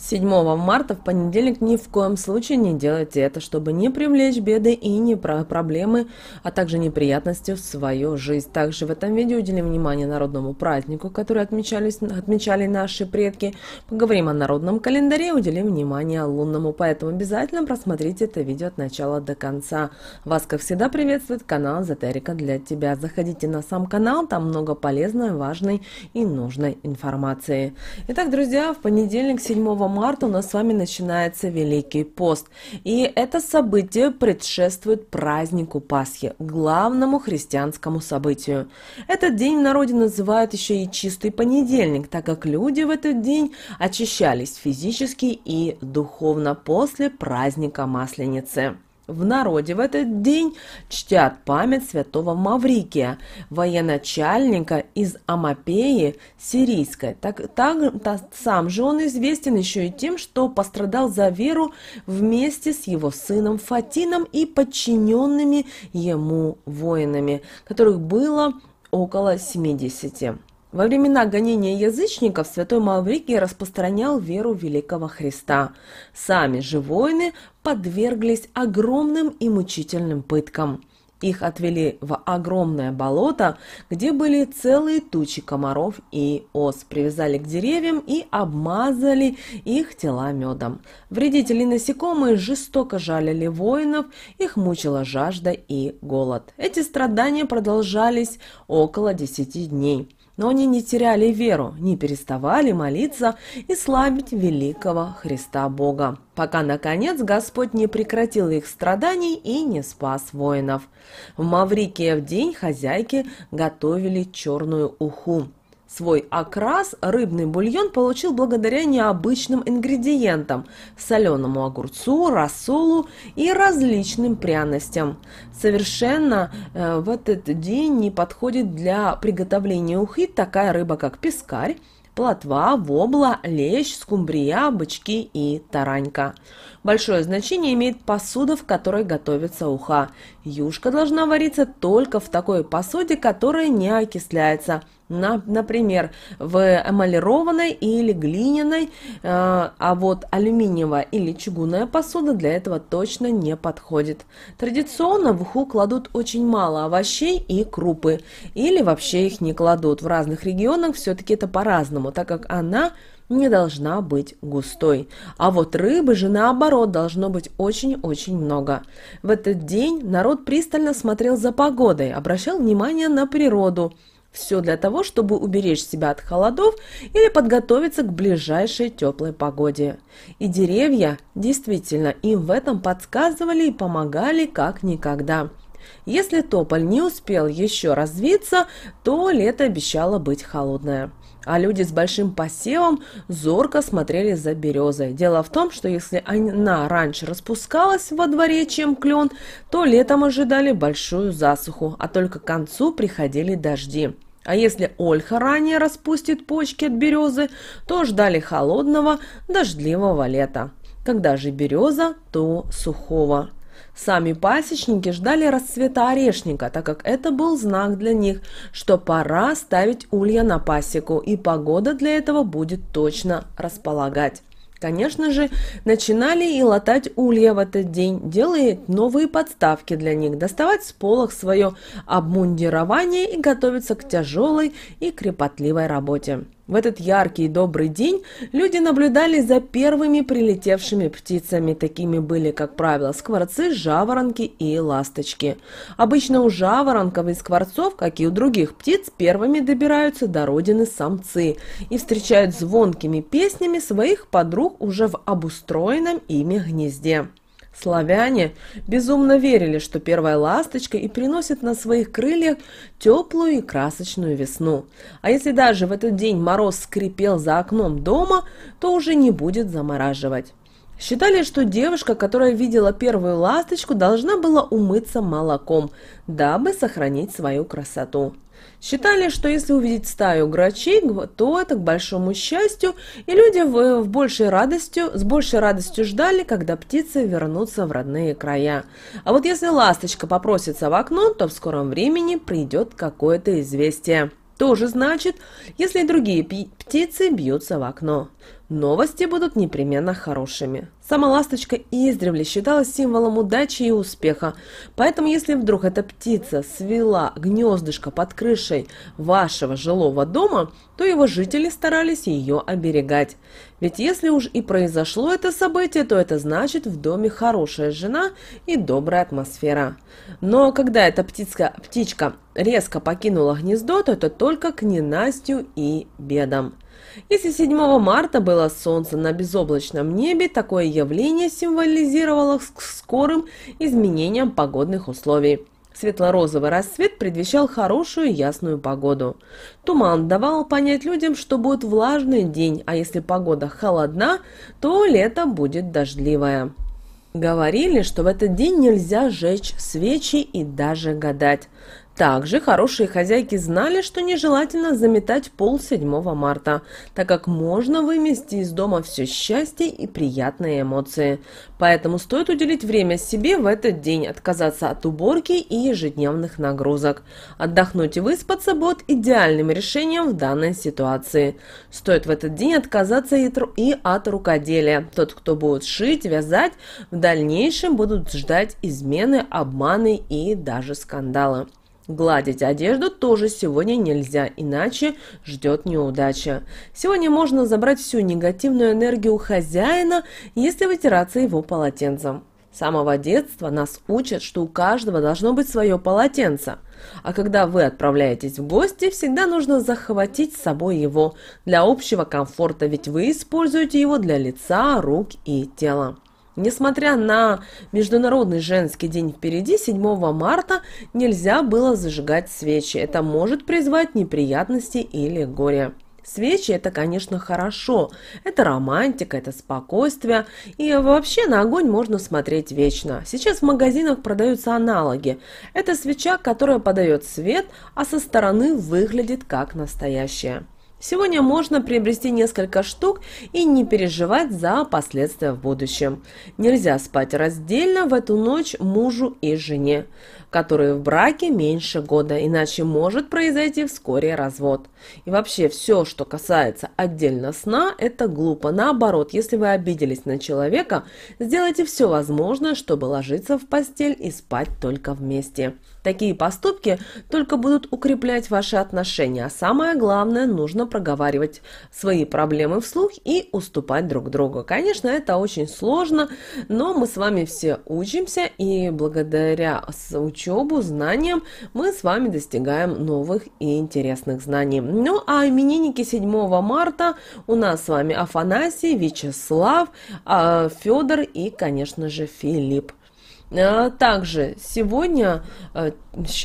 7 марта в понедельник ни в коем случае не делайте это, чтобы не привлечь беды и не про проблемы, а также неприятности в свою жизнь. Также в этом видео уделим внимание народному празднику, который отмечались, отмечали наши предки. Поговорим о народном календаре, уделим внимание лунному, поэтому обязательно просмотрите это видео от начала до конца. Вас, как всегда, приветствует канал Эзотерика для тебя. Заходите на сам канал, там много полезной, важной и нужной информации. Итак, друзья, в понедельник 7 марта марта у нас с вами начинается Великий пост. И это событие предшествует празднику Пасхи, главному христианскому событию. Этот день в народе называют еще и чистый понедельник, так как люди в этот день очищались физически и духовно после праздника Масленицы. В народе в этот день чтят память святого Маврикия, военачальника из Амапеи Сирийской. Так, так, так, сам же он известен еще и тем, что пострадал за веру вместе с его сыном Фатином и подчиненными ему воинами, которых было около 70. Во времена гонения язычников святой Маврикий распространял веру великого Христа. Сами же воины подверглись огромным и мучительным пыткам. Их отвели в огромное болото, где были целые тучи комаров и ос, привязали к деревьям и обмазали их тела медом. Вредители насекомые жестоко жалили воинов, их мучила жажда и голод. Эти страдания продолжались около 10 дней. Но они не теряли веру, не переставали молиться и славить великого Христа Бога, пока, наконец, Господь не прекратил их страданий и не спас воинов. В Маврикии в день хозяйки готовили черную уху Свой окрас рыбный бульон получил благодаря необычным ингредиентам – соленому огурцу, рассолу и различным пряностям. Совершенно э, в этот день не подходит для приготовления ухи такая рыба, как пескарь, плотва, вобла, лещ, скумбрия, бычки и таранька. Большое значение имеет посуда, в которой готовится уха. Юшка должна вариться только в такой посуде, которая не окисляется – на, например, в эмалированной или глиняной, э, а вот алюминиевая или чугунная посуда для этого точно не подходит. Традиционно в уху кладут очень мало овощей и крупы, или вообще их не кладут. В разных регионах все-таки это по-разному, так как она не должна быть густой. А вот рыбы же наоборот должно быть очень-очень много. В этот день народ пристально смотрел за погодой, обращал внимание на природу – все для того, чтобы уберечь себя от холодов или подготовиться к ближайшей теплой погоде. И деревья действительно им в этом подсказывали и помогали как никогда. Если тополь не успел еще развиться, то лето обещало быть холодное. А люди с большим посевом зорко смотрели за березой. Дело в том, что если она раньше распускалась во дворе, чем клен, то летом ожидали большую засуху, а только к концу приходили дожди. А если ольха ранее распустит почки от березы, то ждали холодного, дождливого лета. Когда же береза, то сухого. Сами пасечники ждали расцвета орешника, так как это был знак для них, что пора ставить улья на пасеку, и погода для этого будет точно располагать. Конечно же, начинали и латать улья в этот день, делая новые подставки для них, доставать с полок свое обмундирование и готовиться к тяжелой и крепотливой работе. В этот яркий и добрый день люди наблюдали за первыми прилетевшими птицами. Такими были, как правило, скворцы, жаворонки и ласточки. Обычно у жаворонков и скворцов, как и у других птиц, первыми добираются до родины самцы и встречают звонкими песнями своих подруг уже в обустроенном ими гнезде. Славяне безумно верили, что первая ласточка и приносит на своих крыльях теплую и красочную весну. А если даже в этот день мороз скрипел за окном дома, то уже не будет замораживать. Считали, что девушка, которая видела первую ласточку, должна была умыться молоком, дабы сохранить свою красоту. Считали, что если увидеть стаю грачей, то это к большому счастью, и люди в, в большей радостью, с большей радостью ждали, когда птицы вернутся в родные края. А вот если ласточка попросится в окно, то в скором времени придет какое-то известие. То же значит, если другие птицы бьются в окно. Новости будут непременно хорошими. Сама ласточка издревле считалась символом удачи и успеха, поэтому если вдруг эта птица свела гнездышко под крышей вашего жилого дома, то его жители старались ее оберегать. Ведь если уж и произошло это событие, то это значит в доме хорошая жена и добрая атмосфера. Но когда эта птичка, птичка резко покинула гнездо, то это только к ненастью и бедам. Если 7 марта было солнце на безоблачном небе, такое явление символизировало скорым изменением погодных условий. Светло-розовый рассвет предвещал хорошую ясную погоду. Туман давал понять людям, что будет влажный день, а если погода холодна, то лето будет дождливое. Говорили, что в этот день нельзя жечь свечи и даже гадать. Также хорошие хозяйки знали, что нежелательно заметать пол 7 марта, так как можно вымести из дома все счастье и приятные эмоции. Поэтому стоит уделить время себе в этот день, отказаться от уборки и ежедневных нагрузок. Отдохнуть и выспаться будет идеальным решением в данной ситуации. Стоит в этот день отказаться и от рукоделия. Тот, кто будет шить, вязать, в дальнейшем будут ждать измены, обманы и даже скандалы. Гладить одежду тоже сегодня нельзя, иначе ждет неудача. Сегодня можно забрать всю негативную энергию хозяина, если вытираться его полотенцем. С самого детства нас учат, что у каждого должно быть свое полотенце. А когда вы отправляетесь в гости, всегда нужно захватить с собой его для общего комфорта, ведь вы используете его для лица, рук и тела. Несмотря на Международный женский день впереди, 7 марта нельзя было зажигать свечи. Это может призвать неприятности или горе. Свечи – это, конечно, хорошо. Это романтика, это спокойствие. И вообще на огонь можно смотреть вечно. Сейчас в магазинах продаются аналоги. Это свеча, которая подает свет, а со стороны выглядит как настоящая. Сегодня можно приобрести несколько штук и не переживать за последствия в будущем. Нельзя спать раздельно в эту ночь мужу и жене которые в браке меньше года, иначе может произойти вскоре развод. И вообще все, что касается отдельно сна, это глупо. Наоборот, если вы обиделись на человека, сделайте все возможное, чтобы ложиться в постель и спать только вместе. Такие поступки только будут укреплять ваши отношения, а самое главное, нужно проговаривать свои проблемы вслух и уступать друг другу. Конечно, это очень сложно, но мы с вами все учимся, и благодаря учебе учебу, знаниям мы с вами достигаем новых и интересных знаний. Ну а именинники 7 марта у нас с вами Афанасий, Вячеслав, а, Федор и, конечно же, Филипп. А, также сегодня а,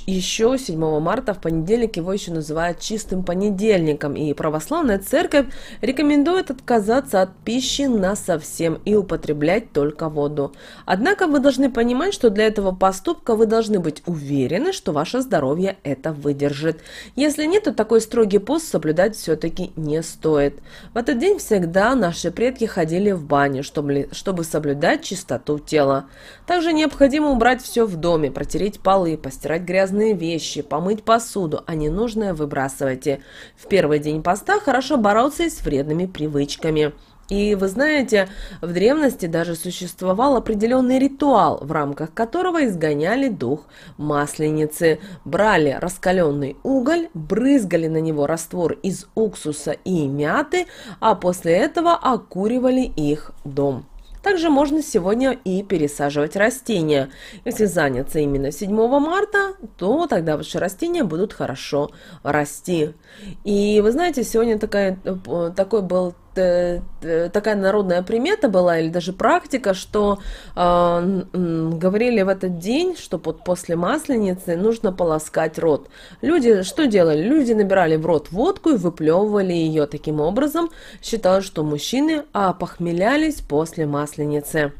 еще 7 марта в понедельник его еще называют чистым понедельником, и православная церковь рекомендует отказаться от пищи на совсем и употреблять только воду. Однако вы должны понимать, что для этого поступка вы должны быть уверены, что ваше здоровье это выдержит. Если нет, то такой строгий пост соблюдать все-таки не стоит. В этот день всегда наши предки ходили в баню, чтобы, чтобы соблюдать чистоту тела. Также необходимо убрать все в доме, протереть полы, постирать собрать грязные вещи, помыть посуду, а ненужное выбрасывайте. В первый день поста хорошо бороться и с вредными привычками. И вы знаете, в древности даже существовал определенный ритуал, в рамках которого изгоняли дух масленицы. Брали раскаленный уголь, брызгали на него раствор из уксуса и мяты, а после этого окуривали их дом. Также можно сегодня и пересаживать растения. Если заняться именно 7 марта, то тогда ваши растения будут хорошо расти. И вы знаете, сегодня такая, э, такой был Э, э, такая народная примета была или даже практика, что э, говорили в этот день, что под, после масленицы нужно полоскать рот. Люди что делали? Люди набирали в рот водку и выплевывали ее таким образом. Считалось, что мужчины опохмелялись а, после масленицы.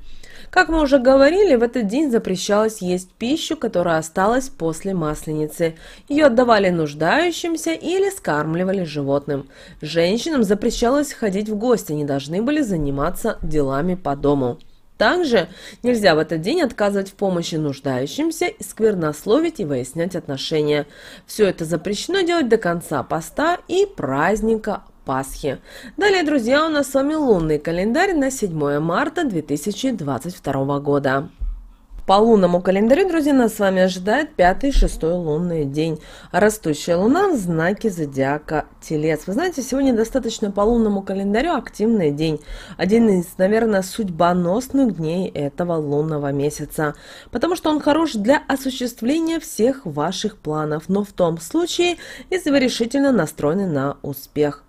Как мы уже говорили, в этот день запрещалось есть пищу, которая осталась после масленицы. Ее отдавали нуждающимся или скармливали животным. Женщинам запрещалось ходить в гости, они должны были заниматься делами по дому. Также нельзя в этот день отказывать в помощи нуждающимся, сквернословить и выяснять отношения. Все это запрещено делать до конца поста и праздника Пасхи. Далее, друзья, у нас с вами лунный календарь на 7 марта 2022 года. По лунному календарю, друзья, нас с вами ожидает пятый и шестой лунный день. Растущая луна в знаке зодиака Телец. Вы знаете, сегодня достаточно по лунному календарю активный день. Один из, наверное, судьбоносных дней этого лунного месяца. Потому что он хорош для осуществления всех ваших планов. Но в том случае, если вы решительно настроены на успех.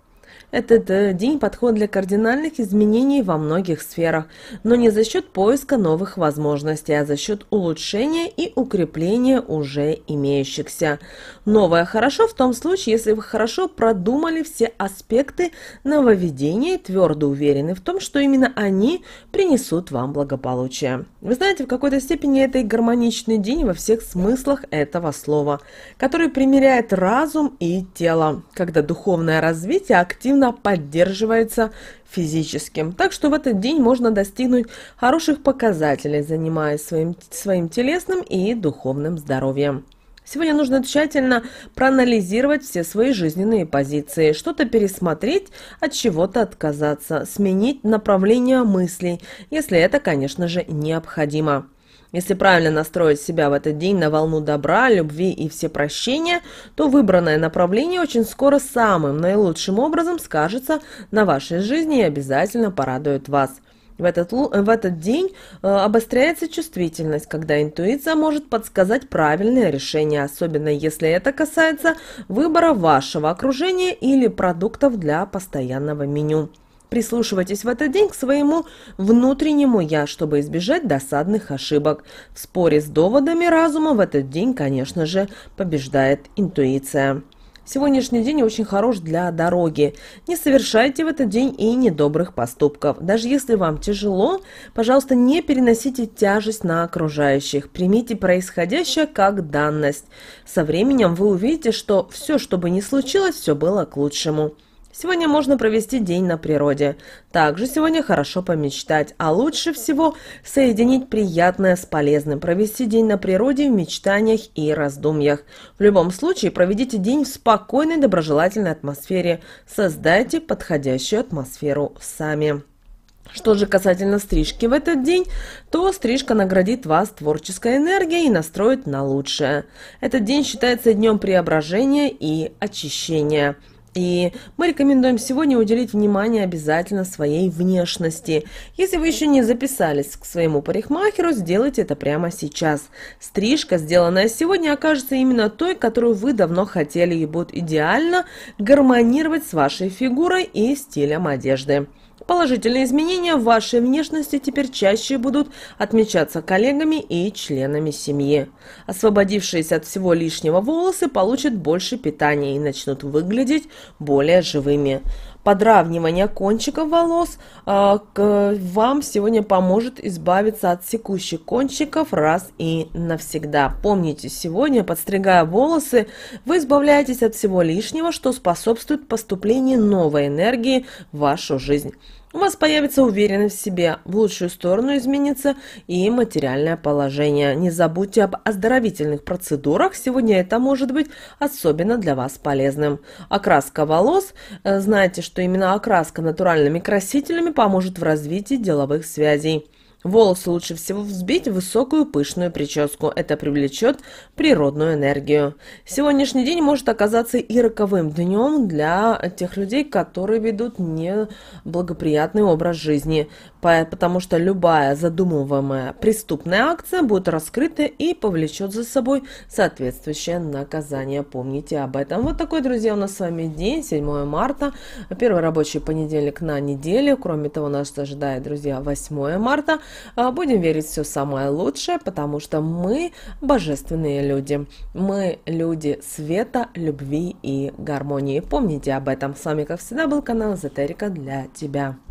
Этот э, день подходит для кардинальных изменений во многих сферах, но не за счет поиска новых возможностей, а за счет улучшения и укрепления уже имеющихся. Новое хорошо в том случае, если вы хорошо продумали все аспекты нововведения и твердо уверены в том, что именно они принесут вам благополучие. Вы знаете, в какой-то степени это и гармоничный день во всех смыслах этого слова, который примеряет разум и тело, когда духовное развитие активно активно поддерживается физическим. Так что в этот день можно достигнуть хороших показателей, занимаясь своим, своим телесным и духовным здоровьем. Сегодня нужно тщательно проанализировать все свои жизненные позиции, что-то пересмотреть, от чего-то отказаться, сменить направление мыслей, если это, конечно же, необходимо. Если правильно настроить себя в этот день на волну добра, любви и всепрощения, то выбранное направление очень скоро самым наилучшим образом скажется на вашей жизни и обязательно порадует вас. В этот, в этот день э, обостряется чувствительность, когда интуиция может подсказать правильное решение, особенно если это касается выбора вашего окружения или продуктов для постоянного меню. Прислушивайтесь в этот день к своему внутреннему «я», чтобы избежать досадных ошибок. В споре с доводами разума в этот день, конечно же, побеждает интуиция. Сегодняшний день очень хорош для дороги. Не совершайте в этот день и недобрых поступков. Даже если вам тяжело, пожалуйста, не переносите тяжесть на окружающих. Примите происходящее как данность. Со временем вы увидите, что все, что бы ни случилось, все было к лучшему. Сегодня можно провести день на природе. Также сегодня хорошо помечтать, а лучше всего соединить приятное с полезным, провести день на природе в мечтаниях и раздумьях. В любом случае проведите день в спокойной доброжелательной атмосфере, создайте подходящую атмосферу сами. Что же касательно стрижки в этот день, то стрижка наградит вас творческой энергией и настроит на лучшее. Этот день считается днем преображения и очищения. И мы рекомендуем сегодня уделить внимание обязательно своей внешности. Если вы еще не записались к своему парикмахеру, сделайте это прямо сейчас. Стрижка, сделанная сегодня, окажется именно той, которую вы давно хотели и будет идеально гармонировать с вашей фигурой и стилем одежды. Положительные изменения в вашей внешности теперь чаще будут отмечаться коллегами и членами семьи. Освободившиеся от всего лишнего волосы получат больше питания и начнут выглядеть более живыми. Подравнивание кончиков волос э, к, вам сегодня поможет избавиться от секущих кончиков раз и навсегда. Помните, сегодня, подстригая волосы, вы избавляетесь от всего лишнего, что способствует поступлению новой энергии в вашу жизнь. У вас появится уверенность в себе, в лучшую сторону изменится и материальное положение. Не забудьте об оздоровительных процедурах, сегодня это может быть особенно для вас полезным. Окраска волос. Э, знаете, что именно окраска натуральными красителями поможет в развитии деловых связей. Волосы лучше всего взбить в высокую пышную прическу. Это привлечет природную энергию. Сегодняшний день может оказаться и роковым днем для тех людей, которые ведут неблагоприятный образ жизни потому что любая задумываемая преступная акция будет раскрыта и повлечет за собой соответствующее наказание. Помните об этом. Вот такой, друзья, у нас с вами день, 7 марта, первый рабочий понедельник на неделе. Кроме того, нас ожидает, друзья, 8 марта. А, будем верить все самое лучшее, потому что мы божественные люди. Мы люди света, любви и гармонии. Помните об этом. С вами, как всегда, был канал Эзотерика для тебя.